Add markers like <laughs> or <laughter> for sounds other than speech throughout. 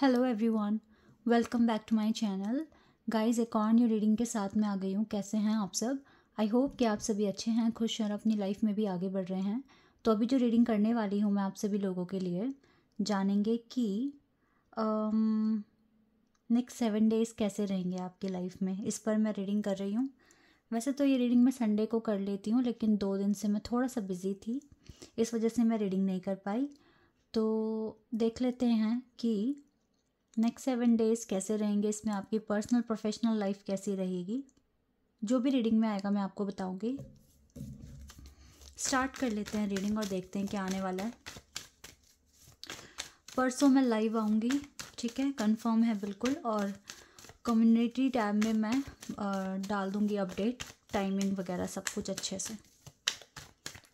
Hello everyone welcome back to my channel guys एक और new reading के साथ मैं आ गई हूँ कैसे हैं आप सब आई होप कि आप सभी अच्छे हैं खुश हैं और अपनी लाइफ में भी आगे बढ़ रहे हैं तो अभी जो रीडिंग करने वाली हूँ मैं आप सभी लोगों के लिए जानेंगे कि नेक्स्ट सेवन डेज़ कैसे रहेंगे आपकी लाइफ में इस पर मैं रीडिंग कर रही हूँ वैसे तो ये रीडिंग मैं संडे को कर लेती हूँ लेकिन दो दिन से मैं थोड़ा सा बिज़ी थी इस वजह से मैं रीडिंग नहीं कर पाई तो देख लेते हैं कि नेक्स्ट सेवन डेज कैसे रहेंगे इसमें आपकी पर्सनल प्रोफेशनल लाइफ कैसी रहेगी जो भी रीडिंग में आएगा मैं आपको बताऊंगी स्टार्ट कर लेते हैं रीडिंग और देखते हैं क्या आने वाला है परसों मैं लाइव आऊँगी ठीक है कंफर्म है बिल्कुल और कम्युनिटी टैब में मैं डाल दूँगी अपडेट टाइमिंग वगैरह सब कुछ अच्छे से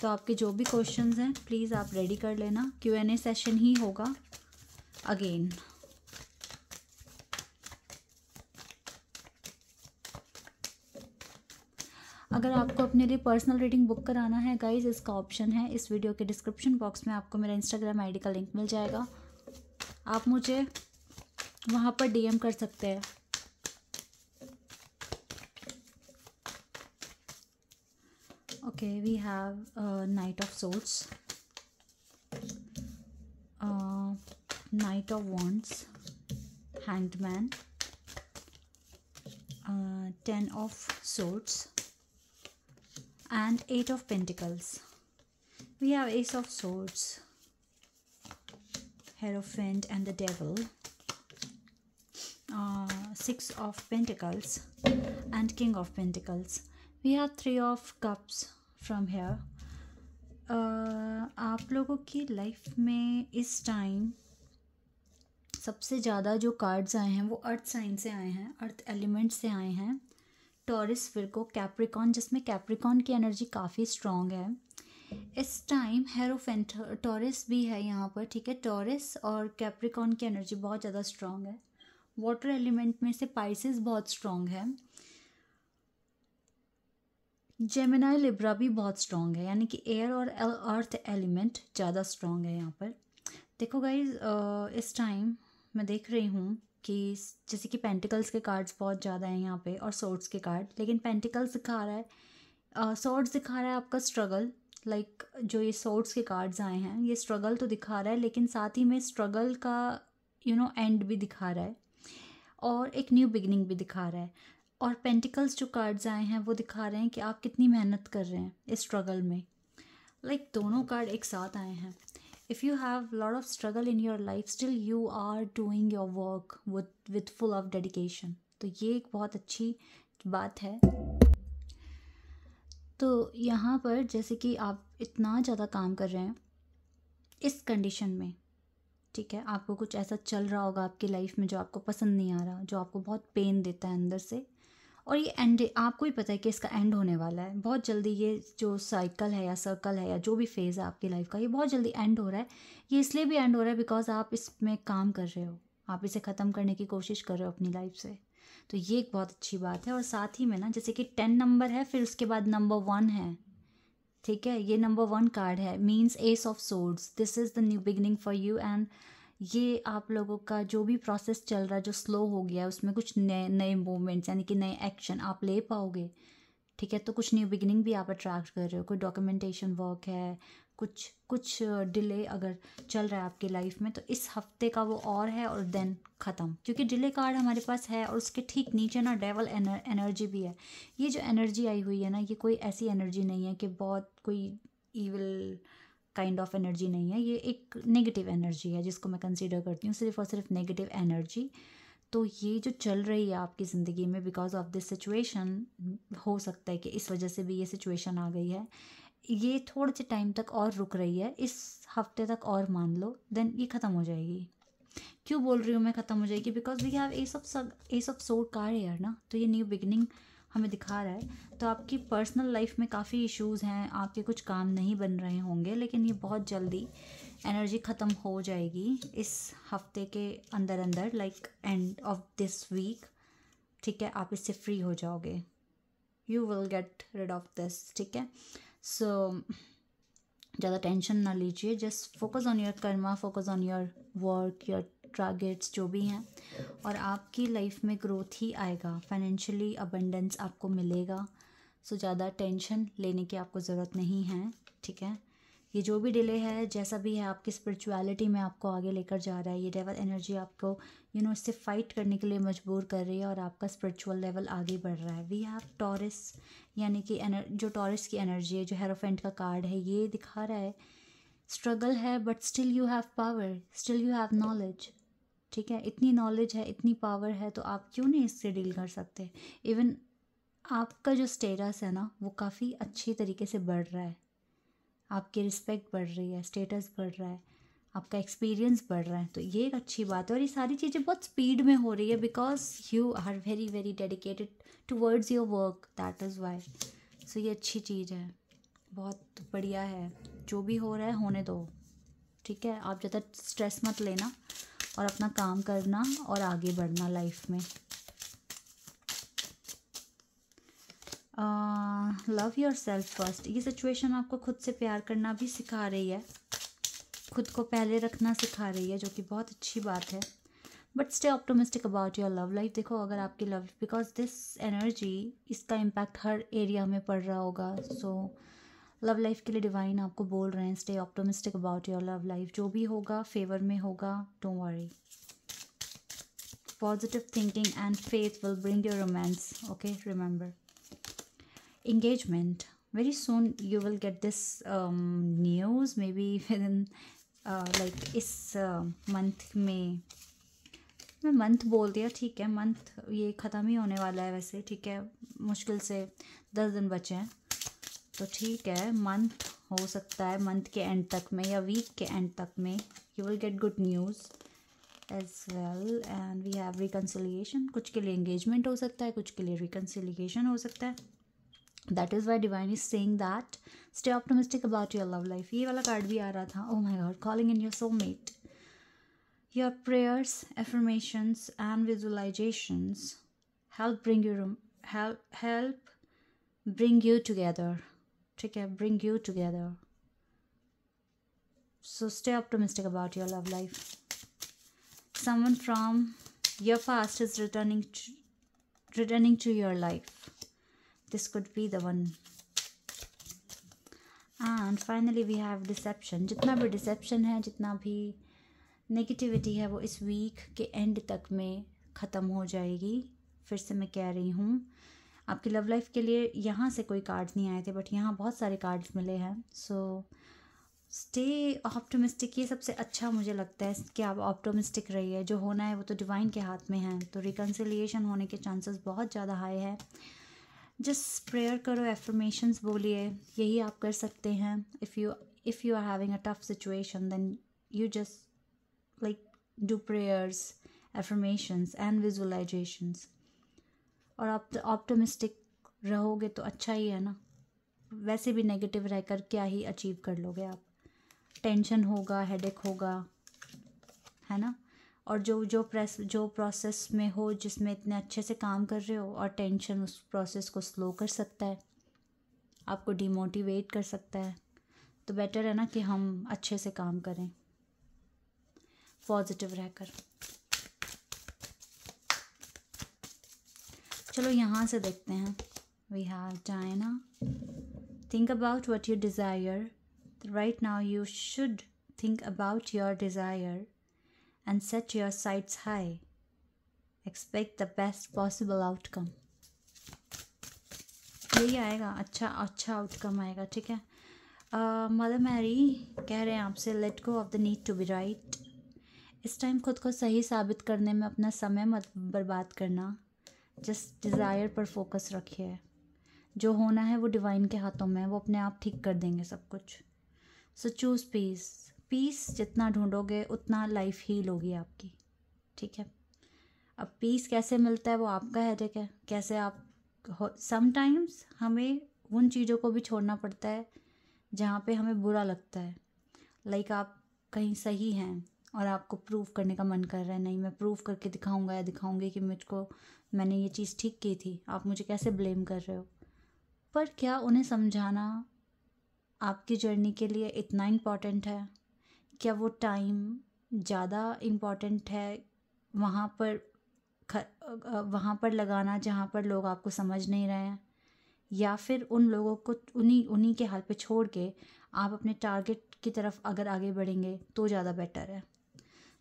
तो आपके जो भी क्वेश्चंस हैं प्लीज़ आप रेडी कर लेना क्यू एन ए सेशन ही होगा अगेन अगर आपको अपने लिए पर्सनल रीडिंग बुक कराना है गाइज इसका ऑप्शन है इस वीडियो के डिस्क्रिप्शन बॉक्स में आपको मेरा इंस्टाग्राम आईडी का लिंक मिल जाएगा आप मुझे वहाँ पर डीएम कर सकते हैं okay we have knight of of knight of wands hanged man ten of uh, and eight of pentacles we have ace of swords hierophant and the devil uh, six of pentacles and king of pentacles we have three of cups from here uh, aap logo ki life mein is time सबसे ज़्यादा जो cards आए हैं वो अर्थ sign से आए हैं earth element से आए हैं टॉरिस फिर को कैप्रिकॉन जिसमें कैप्रिकॉन की एनर्जी काफ़ी स्ट्रॉन्ग है इस टाइम हेरोफेंट टॉरिस भी है यहाँ पर ठीक है टॉरिस और कैप्रिकॉन की एनर्जी बहुत ज़्यादा स्ट्रॉन्ग है वाटर एलिमेंट में से पाइसिस बहुत स्ट्रॉन्ग है जेमिनाई लिब्रा भी बहुत स्ट्रॉन्ग है यानी कि एयर और अर्थ एलिमेंट ज़्यादा स्ट्रॉन्ग है यहाँ पर देखो गाइज इस टाइम मैं देख रही हूँ कि जैसे कि पेंटिकल्स के कार्ड्स बहुत ज़्यादा हैं यहाँ पे और सोर्ड्स के कार्ड लेकिन पेंटिकल्स दिखा रहा है सोर्ड्स uh, दिखा रहा है आपका स्ट्रगल लाइक like, जो ये सोर्ड्स के कार्ड्स आए हैं ये स्ट्रगल तो दिखा रहा है लेकिन साथ ही में स्ट्रगल का यू नो एंड भी दिखा रहा है और एक न्यू बिगिनिंग भी दिखा रहा है और पेंटिकल्स जो कार्ड्स आए हैं वो दिखा रहे हैं कि आप कितनी मेहनत कर रहे हैं इस स्ट्रगल में लाइक like, दोनों कार्ड एक साथ आए हैं if you have a lot of struggle in your life still you are doing your work with with full of dedication तो ये एक बहुत अच्छी बात है तो यहाँ पर जैसे कि आप इतना ज़्यादा काम कर रहे हैं इस कंडीशन में ठीक है आपको कुछ ऐसा चल रहा होगा आपकी लाइफ में जो आपको पसंद नहीं आ रहा जो आपको बहुत पेन देता है अंदर से और ये एंड आपको ही पता है कि इसका एंड होने वाला है बहुत जल्दी ये जो साइकिल है या सर्कल है या जो भी फेज़ है आपकी लाइफ का ये बहुत जल्दी एंड हो रहा है ये इसलिए भी एंड हो रहा है बिकॉज आप इसमें काम कर रहे हो आप इसे ख़त्म करने की कोशिश कर रहे हो अपनी लाइफ से तो ये एक बहुत अच्छी बात है और साथ ही में ना जैसे कि टेन नंबर है फिर उसके बाद नंबर वन है ठीक है ये नंबर वन कार्ड है means ace of swords this is the new beginning for you and ये आप लोगों का जो भी प्रोसेस चल रहा है जो स्लो हो गया है उसमें कुछ नए नए मूवमेंट्स यानी कि नए एक्शन आप ले पाओगे ठीक है तो कुछ न्यू बिगिनिंग भी आप अट्रैक्ट कर रहे हो कोई डॉक्यूमेंटेशन वर्क है कुछ कुछ डिले अगर चल रहा है आपकी लाइफ में तो इस हफ्ते का वो और है और देन ख़त्म क्योंकि डिले कार्ड हमारे पास है और उसके ठीक नीचे ना डेवल एनर, एनर्जी भी है ये जो एनर्जी आई हुई है ना ये कोई ऐसी एनर्जी नहीं है कि बहुत कोई ईविल काइंड ऑफ एनर्जी नहीं है ये एक नेगेटिव एनर्जी है जिसको मैं कंसिडर करती हूँ सिर्फ और सिर्फ नेगेटिव एनर्जी तो ये जो चल रही है आपकी ज़िंदगी में बिकॉज ऑफ दिस सिचुएशन हो सकता है कि इस वजह से भी ये सिचुएशन आ गई है ये थोड़े से टाइम तक और रुक रही है इस हफ्ते तक और मान लो देन ये ख़त्म हो जाएगी क्यों बोल रही हूँ मैं ख़त्म हो जाएगी because we have ace of ace of sword card ना तो ये न्यू बिगनिंग हमें दिखा रहा है तो आपकी पर्सनल लाइफ में काफ़ी इश्यूज़ हैं आपके कुछ काम नहीं बन रहे होंगे लेकिन ये बहुत जल्दी एनर्जी ख़त्म हो जाएगी इस हफ्ते के अंदर अंदर like end of this week ठीक है आप इससे फ्री हो जाओगे you will get rid of this ठीक है सो so, ज़्यादा टेंशन ना लीजिए just focus on your karma focus on your work your targets जो भी हैं और आपकी लाइफ में ग्रोथ ही आएगा फाइनेंशियली अबंडेंस आपको मिलेगा सो ज़्यादा टेंशन लेने की आपको ज़रूरत नहीं है ठीक है ये जो भी डिले है जैसा भी है आपकी स्पिरिचुअलिटी में आपको आगे लेकर जा रहा है ये डेवल एनर्जी आपको यू नो इससे फाइट करने के लिए मजबूर कर रही है और आपका स्पिरिचुअल लेवल आगे बढ़ रहा है वी हैव टॉरस यानी कि जो टॉरस की एनर्जी है जो हेरोफेंट का कार्ड है ये दिखा रहा है स्ट्रगल है but still you have power still you have knowledge ठीक है इतनी नॉलेज है इतनी पावर है तो आप क्यों नहीं इससे डील कर सकते इवन आपका जो स्टेटस है ना वो काफ़ी अच्छी तरीके से बढ़ रहा है आपकी रिस्पेक्ट बढ़ रही है स्टेटस बढ़ रहा है आपका एक्सपीरियंस बढ़ रहा है तो ये एक अच्छी बात है और ये सारी चीज़ें बहुत स्पीड में हो रही है because you are very very dedicated towards your work that is why so ये अच्छी चीज़ है बहुत बढ़िया है जो भी हो रहा है होने दो ठीक है आप ज़्यादा स्ट्रेस मत लेना और अपना काम करना और आगे बढ़ना लाइफ में लव योर सेल्फ फर्स्ट ये सिचुएशन आपको खुद से प्यार करना भी सिखा रही है खुद को पहले रखना सिखा रही है जो कि बहुत अच्छी बात है but stay optimistic about your love life देखो अगर आपकी लव बिकॉज दिस एनर्जी इसका इम्पैक्ट हर एरिया में पड़ रहा होगा सो so, लव लाइफ के लिए डिवाइन आपको बोल रहे हैं stay optimistic about your love life जो भी होगा फेवर में होगा don't worry positive thinking and faith will bring your romance okay remember engagement very soon you will get this news maybe within like इस month uh, में मैं month बोल दिया ठीक है मंथ ये ख़त्म ही होने वाला है वैसे ठीक है मुश्किल से दस दिन बचे हैं तो ठीक है मंथ हो सकता है मंथ के एंड तक में या वीक के एंड तक में you will get good news as well and we have reconciliation कुछ के लिए इंगेजमेंट हो सकता है कुछ के लिए रिकन्सिलियेशन हो सकता है that is why divine is saying that stay optimistic about your love life ये वाला कार्ड भी आ रहा था oh my God calling in your soulmate your prayers affirmations and visualisations help bring you help bring you together ठीक है bring you together so stay optimistic about your love life someone from your past is returning returning to your life this could be the one and finally we have deception जितना भी dissipation है जितना भी negativity है वो इस week के end तक में ख़त्म हो जाएगी फिर से मैं कह रही हूँ आपकी लव लाइफ के लिए यहाँ से कोई कार्ड्स नहीं आए थे बट यहाँ बहुत सारे कार्ड्स मिले हैं सो स्टे ऑप्टोमिस्टिक ये सबसे अच्छा मुझे लगता है कि आप ऑप्टोमिस्टिक रहिए जो होना है वो तो डिवाइन के हाथ में है तो रिकन्सिलियेशन होने के चांसेस बहुत ज़्यादा हाई है जस्ट प्रेयर करो एफर्मेशंस बोलिए यही आप कर सकते हैं if you if you are having a tough situation then you just like do prayers affirmations and visualisations और आप ऑप्टोमिस्टिक तो रहोगे तो अच्छा ही है ना वैसे भी नेगेटिव रहकर क्या ही अचीव कर लोगे आप टेंशन होगा हेडेक होगा है ना और जो जो प्रेस जो प्रोसेस में हो जिसमें इतने अच्छे से काम कर रहे हो और टेंशन उस प्रोसेस को स्लो कर सकता है आपको डिमोटिवेट कर सकता है तो बेटर है ना कि हम अच्छे से काम करें पॉजिटिव रहकर चलो यहाँ से देखते हैं वी हैव चाइना think about what you desire right now you should think about your desire and set your sights high expect the best possible outcome यही आएगा अच्छा अच्छा आउटकम आएगा ठीक है मदर uh, मैरी कह रहे हैं आपसे let go of the need to be right इस टाइम खुद को सही साबित करने में अपना समय मत बर्बाद करना जस्ट डिज़ायर पर फोकस रखिए जो होना है वो डिवाइन के हाथों में वो अपने आप ठीक कर देंगे सब कुछ सो चूज़ पीस पीस जितना ढूंढोगे उतना लाइफ हील होगी आपकी ठीक है अब पीस कैसे मिलता है वो आपका है ठीक है कैसे आप समटाइम्स हमें उन चीज़ों को भी छोड़ना पड़ता है जहाँ पे हमें बुरा लगता है लाइक like आप कहीं सही हैं और आपको प्रूफ करने का मन कर रहा है नहीं मैं प्रूफ करके दिखाऊंगा या दिखाऊंगी कि मुझको मैंने ये चीज़ ठीक की थी आप मुझे कैसे ब्लेम कर रहे हो पर क्या उन्हें समझाना आपकी जर्नी के लिए इतना इम्पॉर्टेंट है क्या वो टाइम ज़्यादा इम्पॉर्टेंट है वहाँ पर वहाँ पर लगाना जहाँ पर लोग आपको समझ नहीं रहे हैं या फिर उन लोगों को उन्हीं उन्हीं के हाल पे छोड़ के आप अपने टारगेट की तरफ अगर आगे बढ़ेंगे तो ज़्यादा बेटर है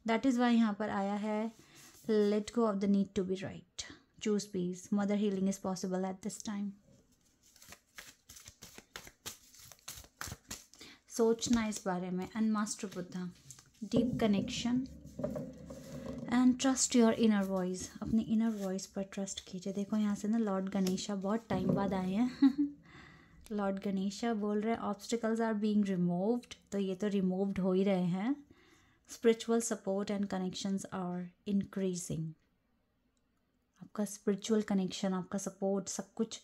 दैट इज़ वाई यहाँ पर आया है let go of the need to be right choose peace mother healing is possible at this time सोचना इस बारे में and master Buddha deep connection and trust your inner voice अपनी इनर वॉइस पर ट्रस्ट कीजिए देखो यहाँ से ना लॉर्ड गणेशा बहुत टाइम बाद आए हैं लॉर्ड <laughs> गणेशा बोल रहे हैं ऑब्स्टिकल्स आर बीइंग रिमूव्ड तो ये तो रिमूव्ड हो ही रहे हैं spiritual support and connections are increasing आपका स्पिरिचुअल कनेक्शन आपका सपोर्ट सब कुछ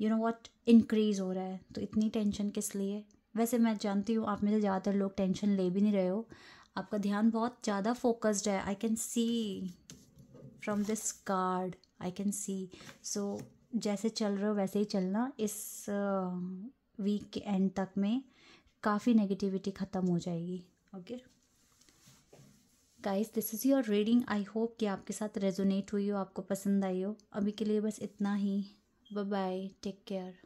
यू नो वॉट इंक्रीज़ हो रहा है तो इतनी टेंशन किस लिए वैसे मैं जानती हूँ आप में से ज़्यादातर लोग टेंशन ले भी नहीं रहे हो आपका ध्यान बहुत ज़्यादा फोकस्ड है I can see from this card I can see so जैसे चल रहे हो वैसे ही चलना इस वीक के एंड तक में काफ़ी नेगेटिविटी ख़त्म हो जाएगी okay okay? Guys this is your reading I hope कि आपके साथ रेजोनेट हुई हो आपको पसंद आई हो अभी के लिए बस इतना ही बाय टेक केयर